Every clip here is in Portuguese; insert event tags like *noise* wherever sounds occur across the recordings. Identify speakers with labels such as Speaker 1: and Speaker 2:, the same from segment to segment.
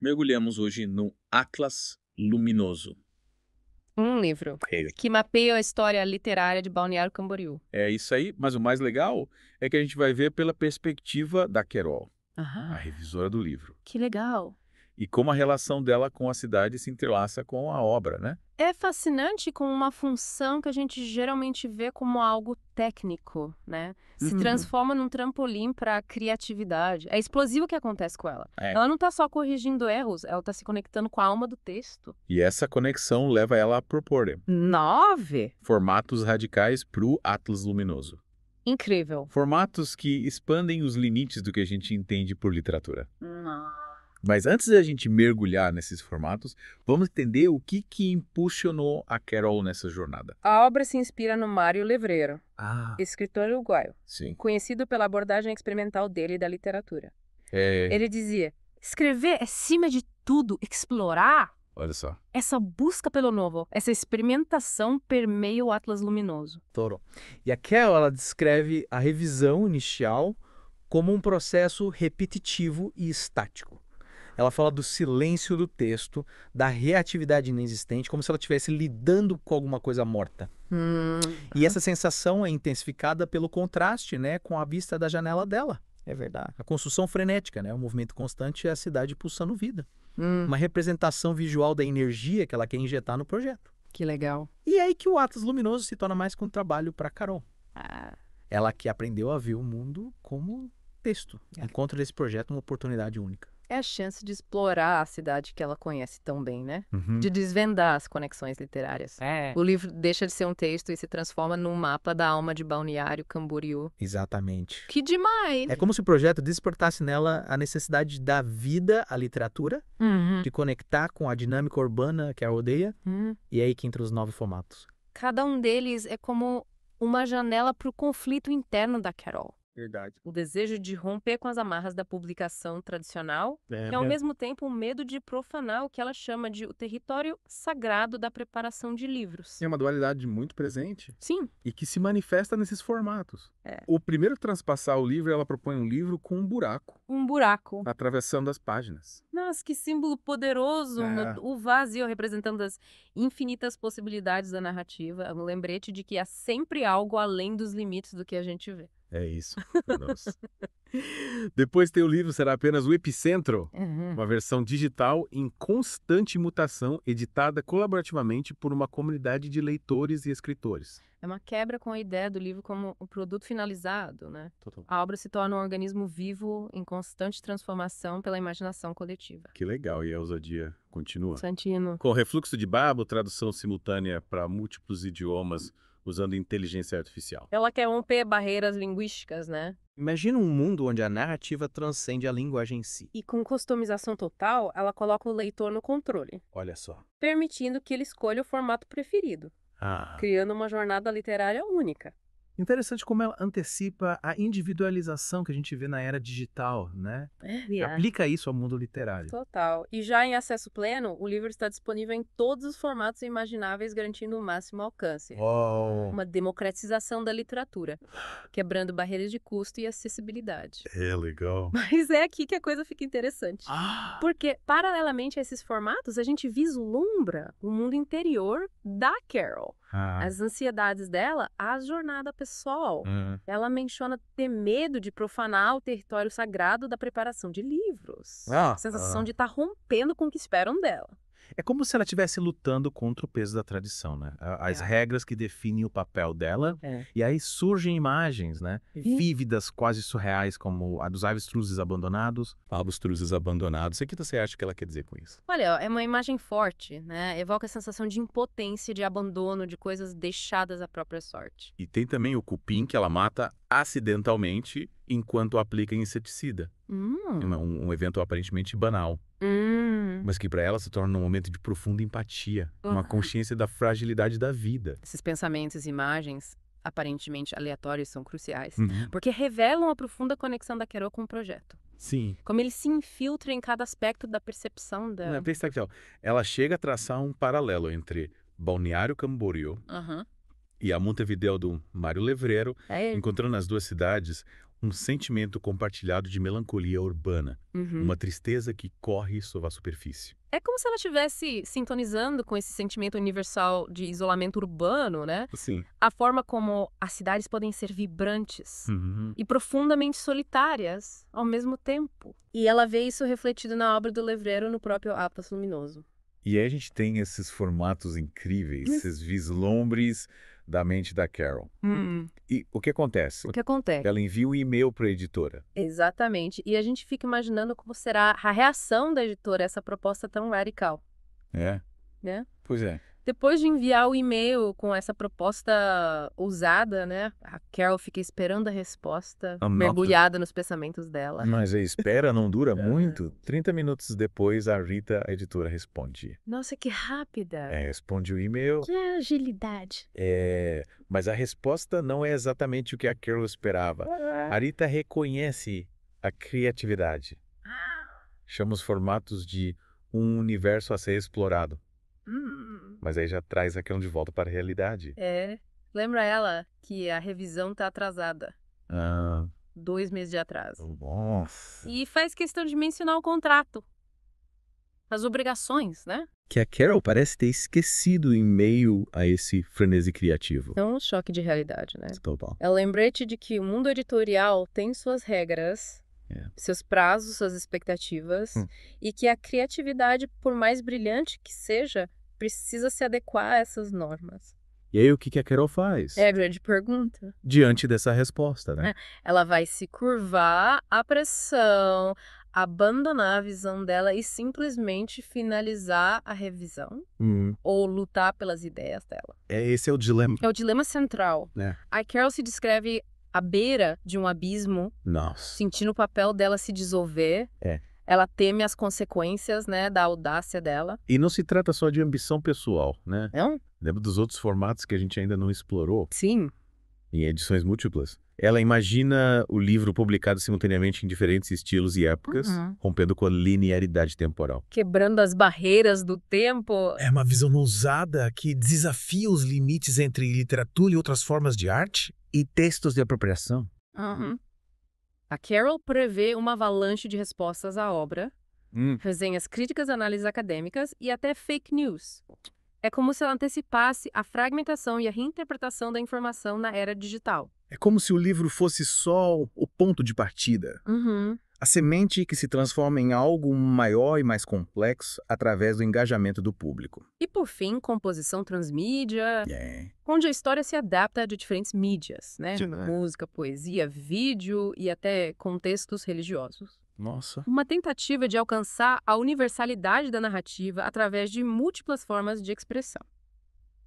Speaker 1: mergulhamos hoje no Atlas Luminoso.
Speaker 2: Um livro é. que mapeia a história literária de Balneário Camboriú.
Speaker 1: É isso aí, mas o mais legal é que a gente vai ver pela perspectiva da Querol, Aham. a revisora do livro.
Speaker 2: Que legal!
Speaker 1: e como a relação dela com a cidade se entrelaça com a obra, né?
Speaker 2: É fascinante com uma função que a gente geralmente vê como algo técnico, né? Se uhum. transforma num trampolim para criatividade. É explosivo o que acontece com ela. É. Ela não está só corrigindo erros, ela está se conectando com a alma do texto.
Speaker 1: E essa conexão leva ela a propor nove formatos radicais para o Atlas Luminoso.
Speaker 2: Incrível.
Speaker 1: Formatos que expandem os limites do que a gente entende por literatura.
Speaker 2: Nossa.
Speaker 1: Mas antes da gente mergulhar nesses formatos, vamos entender o que, que impulsionou a Carol nessa jornada.
Speaker 2: A obra se inspira no Mário Levreiro, ah. escritor uruguaio, Sim. conhecido pela abordagem experimental dele da literatura. É... Ele dizia, escrever, é acima de tudo, explorar Olha só. Essa busca pelo novo, essa experimentação permeia o Atlas Luminoso.
Speaker 3: Toro. E a Carol ela descreve a revisão inicial como um processo repetitivo e estático. Ela fala do silêncio do texto, da reatividade inexistente, como se ela estivesse lidando com alguma coisa morta. Hum. E essa sensação é intensificada pelo contraste né, com a vista da janela dela. É verdade. A construção frenética, né? O movimento constante é a cidade pulsando vida. Hum. Uma representação visual da energia que ela quer injetar no projeto. Que legal. E é aí que o Atlas Luminoso se torna mais que um trabalho para Carol. Ah. Ela que aprendeu a ver o mundo como texto. É. Encontro desse projeto uma oportunidade única é a
Speaker 2: chance de explorar a cidade que ela conhece tão bem, né? Uhum. De desvendar as conexões literárias. É. O livro deixa de ser um texto e se transforma num mapa da alma de Balneário Camboriú.
Speaker 3: Exatamente.
Speaker 2: Que demais! É
Speaker 3: como se o projeto despertasse nela a necessidade da vida à literatura, uhum. de conectar com a dinâmica urbana que a rodeia, uhum. e é aí que entra os nove formatos.
Speaker 2: Cada um deles é como uma janela para o conflito interno da Carol. Verdade. O desejo de romper com as amarras da publicação tradicional é, e, ao é... mesmo tempo, o medo de profanar o que ela chama de o território sagrado da preparação de livros.
Speaker 1: É uma dualidade muito presente. Sim. E que se manifesta nesses formatos. É. O primeiro transpassar o livro, ela propõe um livro com um buraco.
Speaker 2: Um buraco.
Speaker 1: Atravessando as páginas.
Speaker 2: Nossa, que símbolo poderoso! É. Né? o vazio representando as infinitas possibilidades da narrativa. Um lembrete de que há sempre algo além dos limites do que a gente vê.
Speaker 1: É isso. Depois teu livro será apenas o Epicentro, uhum. uma versão digital em constante mutação, editada colaborativamente por uma comunidade de leitores e escritores.
Speaker 2: É uma quebra com a ideia do livro como um produto finalizado, né? Total. A obra se torna um organismo vivo em constante transformação pela imaginação coletiva.
Speaker 1: Que legal, e a ousadia continua. Santino. Com refluxo de babo, tradução simultânea para múltiplos idiomas usando inteligência artificial.
Speaker 2: Ela quer romper barreiras linguísticas, né?
Speaker 1: Imagina um mundo onde a narrativa transcende a linguagem em si.
Speaker 2: E com customização total, ela coloca o leitor no controle. Olha só. Permitindo que ele escolha o formato preferido. Ah. Criando uma jornada literária única.
Speaker 3: Interessante como ela antecipa a individualização que a gente vê na era digital, né?
Speaker 2: É, é, Aplica
Speaker 3: isso ao mundo literário.
Speaker 2: Total. E já em acesso pleno, o livro está disponível em todos os formatos imagináveis, garantindo o máximo alcance.
Speaker 1: Uou. Uma
Speaker 2: democratização da literatura, quebrando barreiras de custo e acessibilidade.
Speaker 1: É legal. *laughs*
Speaker 2: Mas é aqui que a coisa fica interessante. Ah. Porque, paralelamente a esses formatos, a gente vislumbra o mundo interior da Carol ah. As ansiedades dela, a jornada pessoal. Hum. Ela menciona ter medo de profanar o território sagrado da preparação de livros. Ah. Sensação ah. de estar tá rompendo com o que esperam dela.
Speaker 1: É como se ela estivesse lutando contra o peso da tradição, né? As é. regras que definem o papel dela. É. E aí surgem imagens, né? Vívidas, quase surreais, como a dos avestruzes abandonados. Avestruzes abandonados. O que você acha que ela quer dizer com isso?
Speaker 2: Olha, é uma imagem forte, né? Evoca a sensação de impotência, de abandono, de coisas deixadas à própria sorte.
Speaker 1: E tem também o cupim que ela mata acidentalmente enquanto aplica inseticida. Hum. Um, um evento aparentemente banal. Hum. Uhum. mas que para ela se torna um momento de profunda empatia, uhum. uma consciência da fragilidade da vida.
Speaker 2: Esses pensamentos e imagens aparentemente aleatórios são cruciais, uhum. porque revelam a profunda conexão da Quero com o projeto. Sim. Como ele se infiltra em cada aspecto da percepção da... Não, é
Speaker 1: pensa aqui, Ela chega a traçar um paralelo entre Balneário Camboriú uhum. e a Montevideo do Mário Levreiro, é encontrando nas duas cidades um sentimento compartilhado de melancolia urbana, uhum. uma tristeza que corre sob a superfície.
Speaker 2: É como se ela estivesse sintonizando com esse sentimento universal de isolamento urbano, né? Sim. A forma como as cidades podem ser vibrantes uhum. e profundamente solitárias ao mesmo tempo. E ela vê isso refletido na obra do Levreiro no próprio Atlas Luminoso.
Speaker 1: E aí a gente tem esses formatos incríveis, uhum. esses vislumbres da mente da Carol. Hum. E o que acontece? O que
Speaker 2: acontece? Ela
Speaker 1: envia um e-mail para a editora.
Speaker 2: Exatamente. E a gente fica imaginando como será a reação da editora a essa proposta tão radical. É. Né? Pois é. Depois de enviar o e-mail com essa proposta ousada, né? A Carol fica esperando a resposta, mergulhada nos pensamentos dela.
Speaker 1: Mas a espera não dura *laughs* é. muito. 30 minutos depois, a Rita, a editora, responde.
Speaker 2: Nossa, que rápida! É,
Speaker 1: responde o e-mail. Que
Speaker 2: agilidade!
Speaker 1: É, mas a resposta não é exatamente o que a Carol esperava. Ah. A Rita reconhece a criatividade. Ah. Chama os formatos de um universo a ser explorado. Hum. Mas aí já traz a questão de volta para a realidade.
Speaker 2: É. Lembra ela que a revisão tá atrasada. Ah. Dois meses de atraso.
Speaker 1: Nossa.
Speaker 2: E faz questão de mencionar o contrato. As obrigações, né?
Speaker 1: Que a Carol parece ter esquecido em meio a esse frenesi criativo.
Speaker 2: É um choque de realidade, né? Total. É o lembrete de que o mundo editorial tem suas regras, é. seus prazos, suas expectativas, hum. e que a criatividade, por mais brilhante que seja, precisa se adequar a essas normas.
Speaker 1: E aí, o que, a Carol faz?
Speaker 2: É a grande pergunta.
Speaker 1: Diante dessa resposta, né? É,
Speaker 2: ela vai se curvar à pressão, abandonar a visão dela e simplesmente finalizar a revisão uhum. ou lutar pelas ideias dela.
Speaker 1: É, esse é o dilema.
Speaker 2: É o dilema central. É. A Carol se descreve à beira de um abismo, Nossa. sentindo o papel dela se dissolver. É ela teme as consequências, né, da audácia dela.
Speaker 1: E não se trata só de ambição pessoal, né? Não. Lembra dos outros formatos que a gente ainda não explorou? Sim. Em edições múltiplas. Ela imagina o livro publicado simultaneamente em diferentes estilos e épocas, uhum. rompendo com a linearidade temporal.
Speaker 2: Quebrando as barreiras do tempo.
Speaker 1: É uma visão ousada que desafia os limites entre literatura e outras formas de arte. E textos de apropriação.
Speaker 2: Uhum. A Carol prevê uma avalanche de respostas à obra, hum. resenhas críticas, análises acadêmicas e até fake news. É como se ela antecipasse a fragmentação e a reinterpretação da informação na era digital.
Speaker 1: É como se o livro fosse só o ponto de partida. Uhum. A semente que se transforma em algo maior e mais complexo através do engajamento do público.
Speaker 2: E por fim, composição transmídia, yeah. É. onde a história se adapta de diferentes mídias, né? né? Música, poesia, vídeo e até contextos religiosos. Nossa. Uma tentativa de alcançar a universalidade da narrativa através de múltiplas formas de expressão.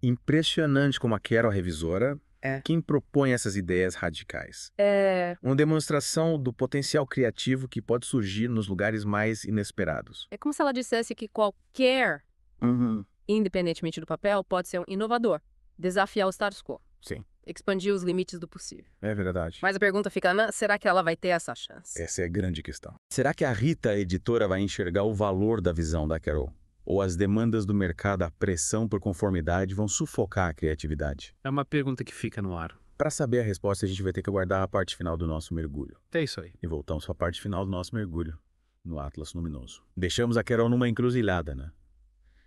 Speaker 1: Impressionante como a Carol é Revisora é. Quem propõe essas ideias radicais? É. Uma demonstração do potencial criativo que pode surgir nos lugares mais inesperados.
Speaker 2: É como se ela dissesse que qualquer, uhum. independentemente do papel, pode ser um inovador, desafiar o status quo. Sim. Expandir os limites do possível.
Speaker 1: É verdade.
Speaker 2: Mas a pergunta fica, né, será que ela vai ter essa chance? Essa
Speaker 1: é a grande questão. Será que a Rita, a editora, vai enxergar o valor da visão da Carol? ou as demandas do mercado, a pressão por conformidade vão sufocar a criatividade? É uma pergunta que fica no ar. Para saber a resposta, a gente vai ter que aguardar a parte final do nosso mergulho. É isso aí. E voltamos para a parte final do nosso mergulho, no Atlas Luminoso. Deixamos a Carol numa encruzilhada, né?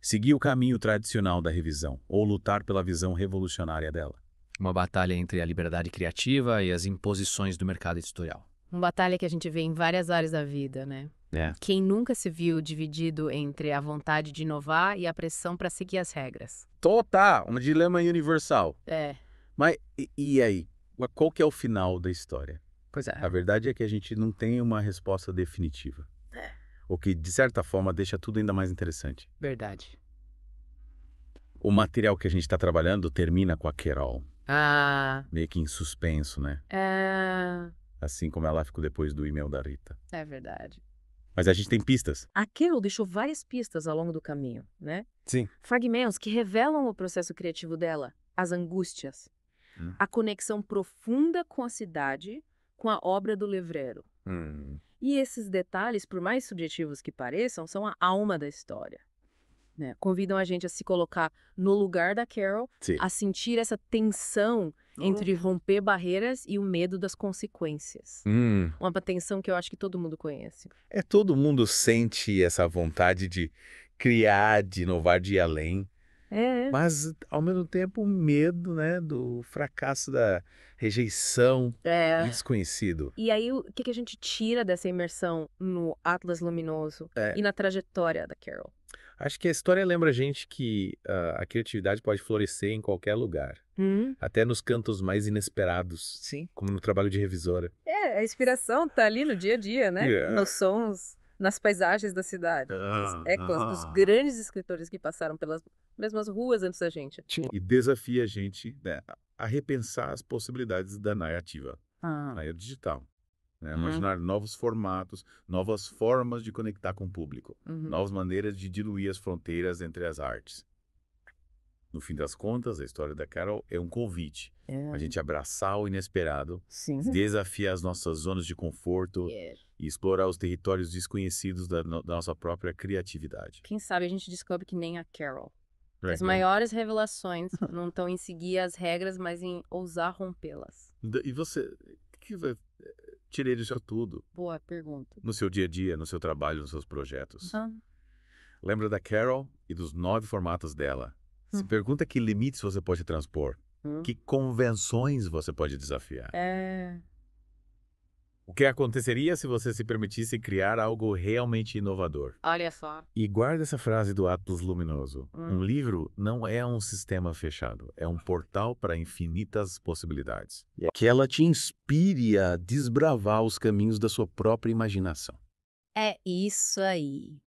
Speaker 1: Seguir o caminho tradicional da revisão, ou lutar pela visão revolucionária dela. Uma batalha entre a liberdade criativa e as imposições do mercado editorial.
Speaker 2: Uma batalha que a gente vê em várias áreas da vida, né? É. Quem nunca se viu dividido entre a vontade de inovar e a pressão para seguir as regras?
Speaker 1: Total, um dilema universal. É. Mas e, e aí? Qual que é o final da história? Pois é. A verdade é que a gente não tem uma resposta definitiva. É. O que, de certa forma, deixa tudo ainda mais interessante.
Speaker 3: Verdade.
Speaker 1: O material que a gente está trabalhando termina com a Querol.
Speaker 3: Ah.
Speaker 1: Meio que em suspenso, né?
Speaker 3: É
Speaker 1: assim como ela ficou depois do e-mail da Rita.
Speaker 2: É verdade.
Speaker 1: Mas a gente tem pistas.
Speaker 2: A Carol deixou várias pistas ao longo do caminho, né? Sim. Fragmentos que revelam o processo criativo dela, as angústias, hum. a conexão profunda com a cidade, com a obra do Levrero. Hum. E esses detalhes, por mais subjetivos que pareçam, são a alma da história. Né? Convidam a gente a se colocar no lugar da Carol, Sim. a sentir essa tensão uhum. entre romper barreiras e o medo das consequências. Hum. Uma tensão que eu acho que todo mundo conhece.
Speaker 1: É, todo mundo sente essa vontade de criar, de inovar, de ir além.
Speaker 2: É, é. Mas,
Speaker 1: ao mesmo tempo, o medo né, do fracasso, da rejeição é. desconhecido.
Speaker 2: E aí, o que, que a gente tira dessa imersão no Atlas Luminoso é. e na trajetória da Carol?
Speaker 1: Acho que a história lembra a gente que uh, a criatividade pode florescer em qualquer lugar. Hum. Até nos cantos mais inesperados. Sim. Como no trabalho de revisora.
Speaker 2: É, a inspiração tá ali no dia a dia, né? Yeah. Nos sons nas paisagens da cidade. Ah, as ah. dos grandes escritores que passaram pelas mesmas ruas antes da gente.
Speaker 1: E desafia a gente né, a repensar as possibilidades da narrativa, ah. na era digital. Né? Uhum. Imaginar uhum. novos formatos, novas formas de conectar com o público, uhum. novas maneiras de diluir as fronteiras entre as artes. No fim das contas, a história da Carol é um convite. É. A gente abraçar o inesperado, Sim. desafiar as nossas zonas de conforto, yeah e explorar os territórios desconhecidos da, no, da nossa própria criatividade.
Speaker 2: Quem sabe a gente descobre que nem a Carol.
Speaker 1: Right, é, as né? maiores
Speaker 2: revelações *laughs* não estão em seguir as regras, mas em ousar rompê-las.
Speaker 1: E você, o que vai tirei disso tudo?
Speaker 2: Boa pergunta.
Speaker 1: No seu dia a dia, no seu trabalho, nos seus projetos. Uhum. Lembra da Carol e dos nove formatos dela. Uhum. Se hum. pergunta que limites você pode transpor. Uhum. Que convenções você pode desafiar.
Speaker 2: É...
Speaker 1: O que aconteceria se você se permitisse criar algo realmente inovador? Olha só. E guarda essa frase do Atlas Luminoso. Hum. Um livro não é um sistema fechado, é um portal para infinitas possibilidades. É que ela te inspire a desbravar os caminhos da sua própria imaginação.
Speaker 2: É isso aí.